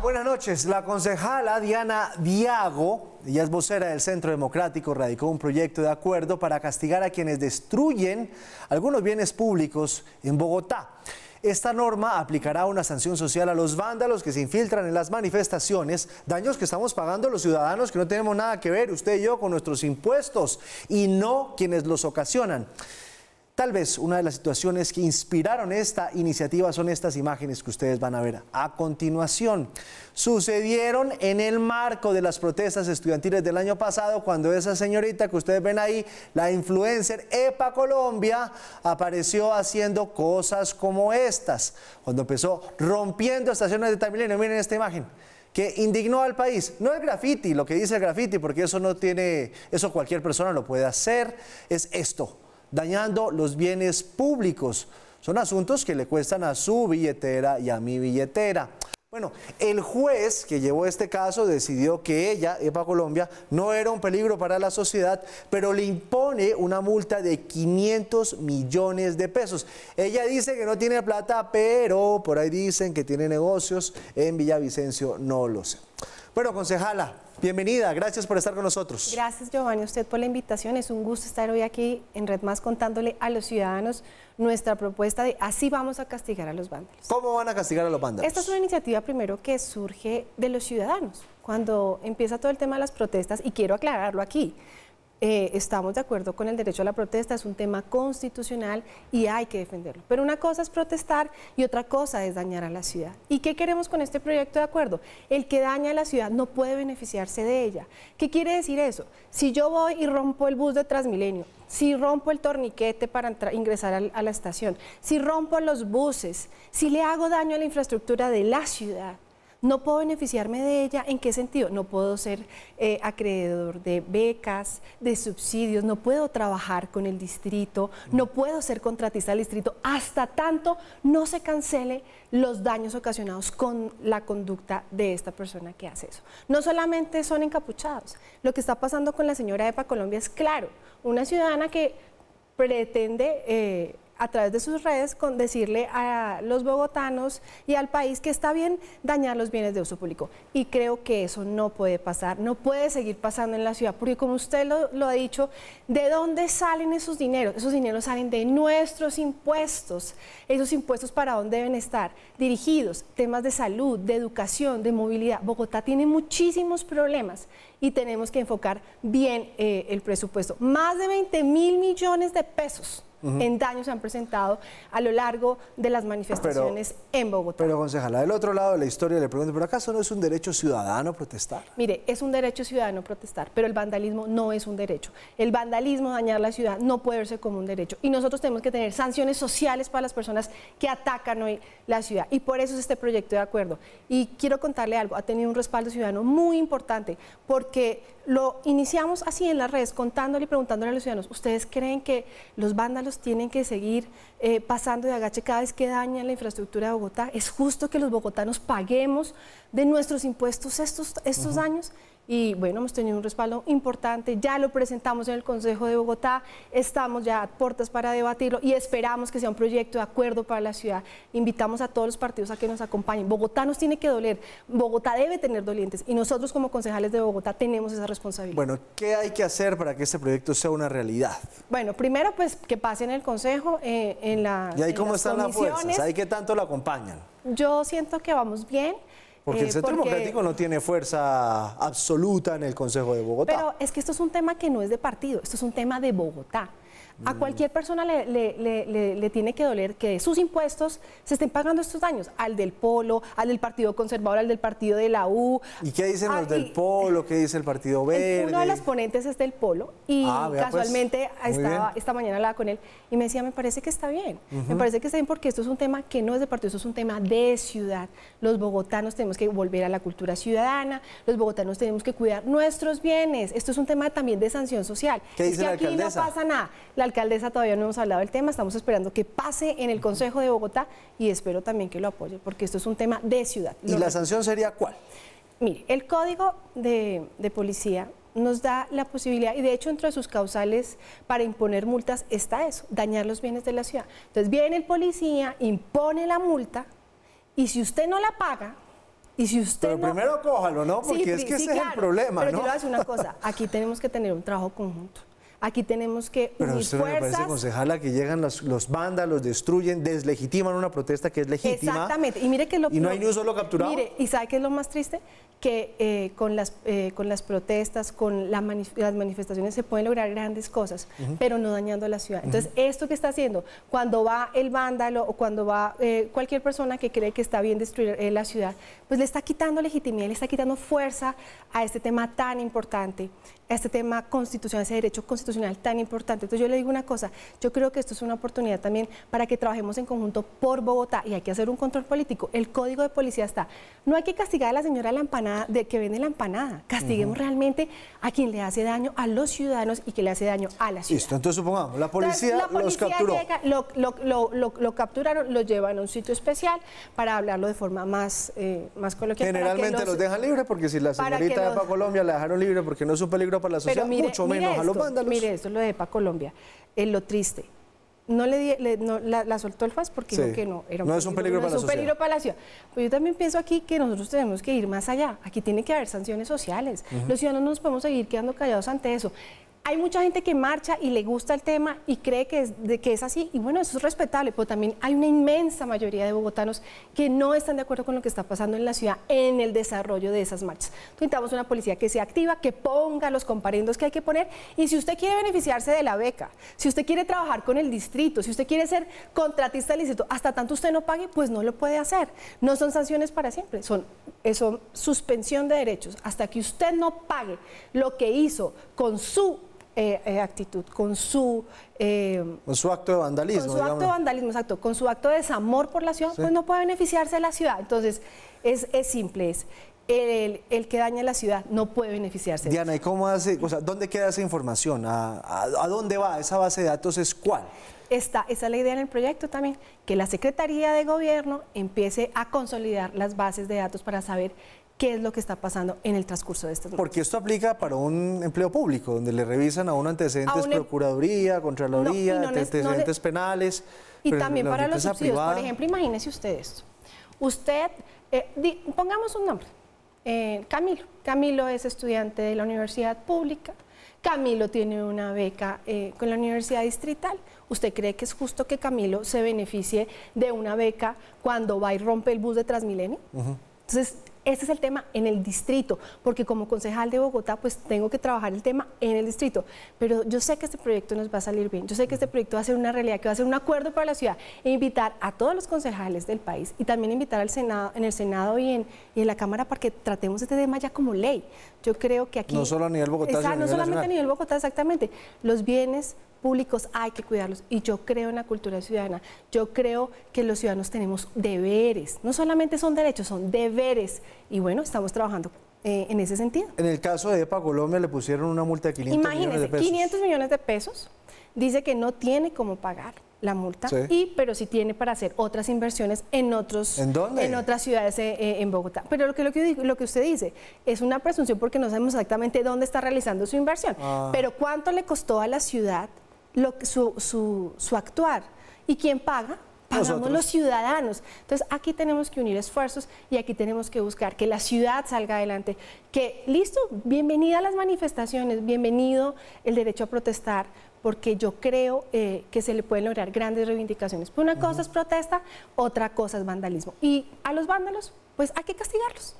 buenas noches. La concejala Diana Diago, ella es vocera del Centro Democrático, radicó un proyecto de acuerdo para castigar a quienes destruyen algunos bienes públicos en Bogotá. Esta norma aplicará una sanción social a los vándalos que se infiltran en las manifestaciones, daños que estamos pagando los ciudadanos que no tenemos nada que ver, usted y yo, con nuestros impuestos y no quienes los ocasionan. Tal vez una de las situaciones que inspiraron esta iniciativa son estas imágenes que ustedes van a ver a continuación. Sucedieron en el marco de las protestas estudiantiles del año pasado cuando esa señorita que ustedes ven ahí, la influencer EPA Colombia, apareció haciendo cosas como estas, cuando empezó rompiendo estaciones de Transmilenio. Miren esta imagen que indignó al país. No es graffiti, lo que dice el graffiti, porque eso no tiene, eso cualquier persona lo puede hacer, es esto dañando los bienes públicos. Son asuntos que le cuestan a su billetera y a mi billetera. Bueno, el juez que llevó este caso decidió que ella, EPA Colombia, no era un peligro para la sociedad, pero le impone una multa de 500 millones de pesos. Ella dice que no tiene plata, pero por ahí dicen que tiene negocios en Villavicencio, no lo sé. Bueno, concejala, Bienvenida, gracias por estar con nosotros. Gracias Giovanni, usted por la invitación. Es un gusto estar hoy aquí en Red Más contándole a los ciudadanos nuestra propuesta de así vamos a castigar a los vándalos. ¿Cómo van a castigar a los vándalos? Esta es una iniciativa primero que surge de los ciudadanos, cuando empieza todo el tema de las protestas, y quiero aclararlo aquí. Eh, estamos de acuerdo con el derecho a la protesta, es un tema constitucional y hay que defenderlo. Pero una cosa es protestar y otra cosa es dañar a la ciudad. ¿Y qué queremos con este proyecto de acuerdo? El que daña a la ciudad no puede beneficiarse de ella. ¿Qué quiere decir eso? Si yo voy y rompo el bus de Transmilenio, si rompo el torniquete para ingresar a la estación, si rompo los buses, si le hago daño a la infraestructura de la ciudad, no puedo beneficiarme de ella, ¿en qué sentido? No puedo ser eh, acreedor de becas, de subsidios, no puedo trabajar con el distrito, mm. no puedo ser contratista del distrito, hasta tanto no se cancele los daños ocasionados con la conducta de esta persona que hace eso. No solamente son encapuchados, lo que está pasando con la señora EPA Colombia es claro, una ciudadana que pretende... Eh, a través de sus redes con decirle a los bogotanos y al país que está bien dañar los bienes de uso público. Y creo que eso no puede pasar, no puede seguir pasando en la ciudad, porque como usted lo, ha dicho, ¿de dónde salen esos dineros? Esos dineros salen de nuestros impuestos. Esos impuestos para dónde deben estar dirigidos, temas de salud, de educación, de movilidad. Bogotá tiene muchísimos problemas y tenemos que enfocar bien eh, el presupuesto. Más de 20 mil millones de pesos en daño se han presentado a lo largo de las manifestaciones en Bogotá. Pero, concejala, del otro lado de la historia le pregunto, ¿pero acaso no es un derecho ciudadano protestar? Mire, es un derecho ciudadano protestar, pero el vandalismo no es un derecho. El vandalismo, dañar la ciudad, no puede verse como un derecho. Y nosotros tenemos que tener sanciones sociales para las personas que atacan hoy la ciudad. Y por eso es este proyecto de acuerdo. Y quiero contarle algo, ha tenido un respaldo ciudadano muy importante, porque lo iniciamos así en las redes, contándole y preguntándole a los ciudadanos, ¿ustedes creen que los vándalos tienen que seguir eh, pasando de agache cada vez que dañan la infraestructura de Bogotá. Es justo que los bogotanos paguemos de nuestros impuestos estos, estos daños y bueno, hemos tenido un respaldo importante, ya lo presentamos en el Consejo de Bogotá, estamos ya a puertas para debatirlo y esperamos que sea un proyecto de acuerdo para la ciudad. Invitamos a todos los partidos a que nos acompañen. Bogotá nos tiene que doler, Bogotá debe tener dolientes y nosotros como concejales de Bogotá tenemos esa responsabilidad. Bueno, ¿qué hay que hacer para que este proyecto sea una realidad? Bueno, primero pues que pase en el Consejo, eh, en la... ¿Y ahí cómo están las fuerzas? ¿Ahí qué tanto lo acompañan? Yo siento que vamos bien. Porque eh, el Centro Democrático no tiene fuerza absoluta en el Consejo de Bogotá. Pero es que esto es un tema que no es de partido, esto es un tema de Bogotá. A cualquier persona le, tiene que doler que sus impuestos se estén pagando estos daños, al del Polo, al del Partido Conservador, al del Partido de la U. ¿Y qué dicen los ah, del Polo? ¿Qué dice el Partido Verde? Uno de los ponentes es del Polo y ah, pues, casualmente estaba, esta mañana hablaba con él y me decía, me parece que está bien, me parece que está bien porque esto es un tema que no es de partido, esto es un tema de ciudad. Los bogotanos tenemos que volver a la cultura ciudadana, los bogotanos tenemos que cuidar nuestros bienes, esto es un tema también de sanción social. ¿Qué dice es que aquí no pasa nada. La alcaldesa todavía no hemos hablado del tema, estamos esperando que pase en el Consejo de Bogotá y espero también que lo apoye, porque esto es un tema de ciudad. ¿Y la sanción sería cuál? Mire, el código de, policía nos da la posibilidad, y de hecho entre sus causales para imponer multas está eso, dañar los bienes de la ciudad. Entonces viene el policía, impone la multa, y si usted no la paga, y si usted pero primero cójalo, ¿no? Porque es que ese es el problema, ¿no? decir una cosa, aquí tenemos que tener un trabajo conjunto. Aquí tenemos que Pero unir fuerzas... Pero fuerzas. concejala, que llegan los, vándalos, destruyen, deslegitiman una protesta que es legítima. Exactamente. Y mire que lo... Y no hay ni un solo capturado. Mire, ¿y sabe qué es lo más triste? Que eh, con, las, eh, con las protestas, con las manifestaciones se pueden lograr grandes cosas, pero no dañando a la ciudad. Entonces, esto que está haciendo, cuando va el vándalo o cuando va eh, cualquier persona que cree que está bien destruir la ciudad, pues le está quitando legitimidad, le está quitando fuerza a este tema tan importante este tema constitucional, ese derecho constitucional tan importante. Entonces yo le digo una cosa, yo creo que esto es una oportunidad también para que trabajemos en conjunto por Bogotá y hay que hacer un control político. El código de policía está. No hay que castigar a la señora la empanada, de que vende la empanada. Castiguemos realmente a quien le hace daño a los ciudadanos y que le hace daño a la ciudad. Listo, entonces supongamos, la policía, los capturó. lo, capturaron, lo llevan a un sitio especial para hablarlo de forma más, eh, más coloquial. Generalmente los, dejan libres porque si la señorita de Colombia la dejaron libre porque no es un peligro para la sociedad, mucho menos esto, a los vándalos. Mire esto, lo de EPA Colombia, es eh, lo triste. No le, le la, soltó el FAS porque dijo que no. Era es un peligro para Pues yo también pienso aquí que nosotros tenemos que ir más allá. Aquí tiene que haber sanciones sociales. Los ciudadanos no nos podemos seguir quedando callados ante eso hay mucha gente que marcha y le gusta el tema y cree que es, así, y bueno, eso es respetable, pero también hay una inmensa mayoría de bogotanos que no están de acuerdo con lo que está pasando en la ciudad en el desarrollo de esas marchas. Necesitamos una policía que se activa, que ponga los comparendos que hay que poner, y si usted quiere beneficiarse de la beca, si usted quiere trabajar con el distrito, si usted quiere ser contratista del hasta tanto usted no pague, pues no lo puede hacer. No son sanciones para siempre, son, eso eh, suspensión de derechos. Hasta que usted no pague lo que hizo con su eh, eh, actitud, con su... Eh, con su acto de vandalismo. Con su acto de vandalismo, exacto. Con su acto de desamor por la ciudad, pues no puede beneficiarse de la ciudad. Entonces, es, es simple, es el, el, que daña la ciudad no puede beneficiarse. Diana, ¿y cómo hace, o sea, dónde queda esa información? ¿A, dónde va? ¿Esa base de datos es cuál? Está esa es la idea en el proyecto también, que la Secretaría de Gobierno empiece a consolidar las bases de datos para saber qué es lo que está pasando en el transcurso de estas Porque esto aplica para un empleo público, donde le revisan a uno antecedentes em- procuraduría, contraloría, antecedentes penales. Y también para los subsidios. Por ejemplo, imagínese usted esto. Usted, eh, pongamos un nombre, eh, Camilo. Camilo es estudiante de la universidad pública. Camilo tiene una beca eh, con la Universidad Distrital. ¿Usted cree que es justo que Camilo se beneficie de una beca cuando va y rompe el bus de Transmilenio? Entonces, este es el tema en el distrito, porque como concejal de Bogotá, pues tengo que trabajar el tema en el distrito. Pero yo sé que este proyecto nos va a salir bien, yo sé que este proyecto va a ser una realidad, que va a ser un acuerdo para la ciudad, e invitar a todos los concejales del país y también invitar al Senado, en el Senado y en, y en la Cámara para que tratemos este tema ya como ley. Yo creo que aquí... No solo a nivel Bogotá, no solamente a nivel Bogotá, exactamente. Los bienes públicos hay que cuidarlos y yo creo en la cultura ciudadana, yo creo que los ciudadanos tenemos deberes, no solamente son derechos, son deberes y bueno, estamos trabajando eh, en ese sentido. En el caso de EPA Colombia le pusieron una multa de 500 millones de pesos. 500 millones de pesos, dice que no tiene cómo pagar la multa, y, pero sí tiene para hacer otras inversiones en otros en, otras ciudades eh, eh, en Bogotá. Pero lo que, lo, que, lo que usted dice es una presunción porque no sabemos exactamente dónde está realizando su inversión. Ah. Pero cuánto le costó a la ciudad su, su, actuar. ¿Y quién paga? pagamos los ciudadanos. Entonces aquí tenemos que unir esfuerzos y aquí tenemos que buscar que la ciudad salga adelante. Que listo, bienvenida a las manifestaciones, bienvenido el derecho a protestar, porque yo creo eh, que se le pueden lograr grandes reivindicaciones. una cosa es protesta, otra cosa es vandalismo. Y a los vándalos, pues hay que castigarlos.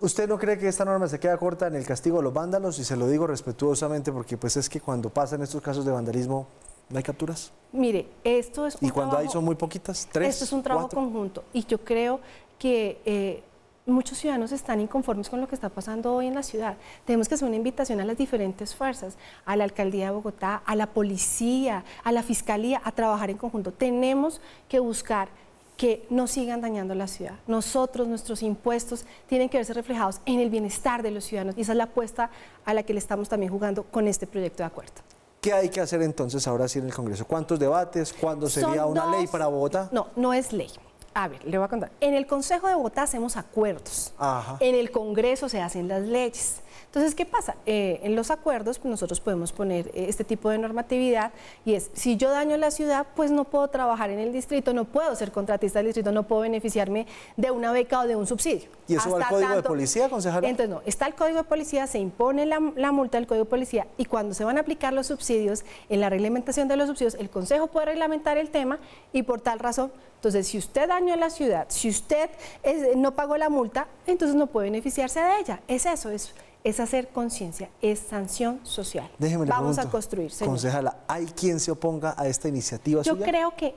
¿Usted no cree que esta norma se queda corta en el castigo de los vándalos? Y se lo digo respetuosamente porque pues es que cuando pasan estos casos de vandalismo, ¿no hay capturas? Mire, esto es... Un y cuando hay son muy poquitas, tres. Esto es un trabajo conjunto y yo creo que... Eh, muchos ciudadanos están inconformes con lo que está pasando hoy en la ciudad. Tenemos que hacer una invitación a las diferentes fuerzas, a la alcaldía de Bogotá, a la policía, a la fiscalía, a trabajar en conjunto. Tenemos que buscar que no sigan dañando la ciudad. Nosotros, nuestros impuestos tienen que verse reflejados en el bienestar de los ciudadanos y esa es la apuesta a la que le estamos también jugando con este proyecto de acuerdo. ¿Qué hay que hacer entonces ahora sí en el Congreso? ¿Cuántos debates? ¿Cuándo sería una ley para Bogotá? No, no es ley. A ver, le voy a contar. En el Consejo de Bogotá hacemos acuerdos. Ajá. En el Congreso se hacen las leyes. Entonces, ¿qué pasa? Eh, en los acuerdos pues, nosotros podemos poner eh, este tipo de normatividad y es, si yo daño la ciudad, pues no puedo trabajar en el distrito, no puedo ser contratista del distrito, no puedo beneficiarme de una beca o de un subsidio. ¿Y eso va al código de policía, concejal? Entonces, no, está el código de policía, se impone la, multa del código de policía y cuando se van a aplicar los subsidios, en la reglamentación de los subsidios, el consejo puede reglamentar el tema y por tal razón entonces, si usted dañó la ciudad, si usted eh, no pagó la multa, entonces no puede beneficiarse de ella. Es eso, es, es hacer conciencia, es sanción social. Déjeme Vamos a construir. Concejala, ¿hay quien se oponga a esta iniciativa? Yo creo que,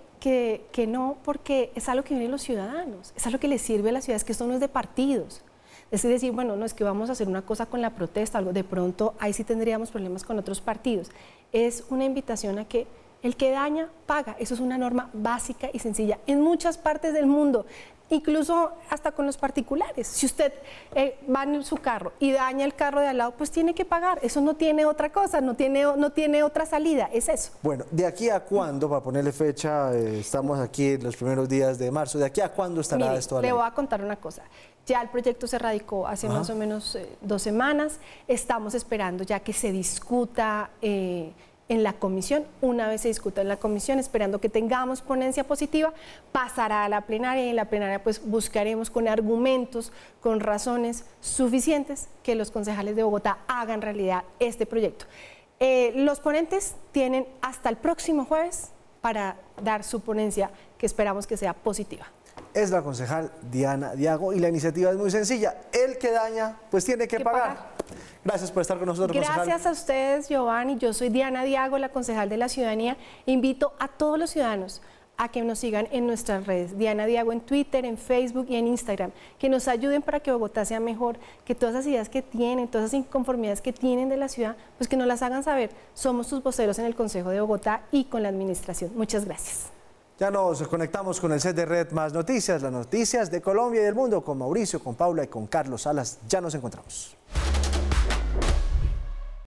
que, no, porque es algo que vienen los ciudadanos, es algo que les sirve a las ciudades, que esto no es de partidos. Es decir, bueno, no es que vamos a hacer una cosa con la protesta, algo de pronto ahí sí tendríamos problemas con otros partidos. Es una invitación a que el que daña, paga. Eso es una norma básica y sencilla. En muchas partes del mundo, incluso hasta con los particulares. Si usted eh, va en su carro y daña el carro de al lado, pues tiene que pagar. Eso no tiene otra cosa, no tiene, no tiene otra salida, es eso. Bueno, ¿de aquí a cuándo, para ponerle fecha, eh, estamos aquí en los primeros días de marzo, ¿de aquí a cuándo estará esto? le voy a contar una cosa. Ya el proyecto se radicó hace más o menos eh, dos semanas. Estamos esperando ya que se discuta en la comisión. Una vez se discuta en la comisión, esperando que tengamos ponencia positiva, pasará a la plenaria y en la plenaria pues buscaremos con argumentos, con razones suficientes que los concejales de Bogotá hagan realidad este proyecto. Eh, los ponentes tienen hasta el próximo jueves para dar su ponencia que esperamos que sea positiva. Es la concejal Diana Diago y la iniciativa es muy sencilla. El que daña, pues tiene que, pagar. Gracias por estar con nosotros. Gracias a ustedes, Giovanni. Yo soy Diana Diago, la concejal de la ciudadanía. Invito a todos los ciudadanos a que nos sigan en nuestras redes, Diana Diago en Twitter, en Facebook y en Instagram, que nos ayuden para que Bogotá sea mejor, que todas las ideas que tienen, todas las inconformidades que tienen de la ciudad, pues que nos las hagan saber. Somos sus voceros en el Consejo de Bogotá y con la Administración. Muchas gracias. Ya nos conectamos con el set de Red Más Noticias, las noticias de Colombia y del mundo, con Mauricio, con Paula y con Carlos Salas. Ya nos encontramos.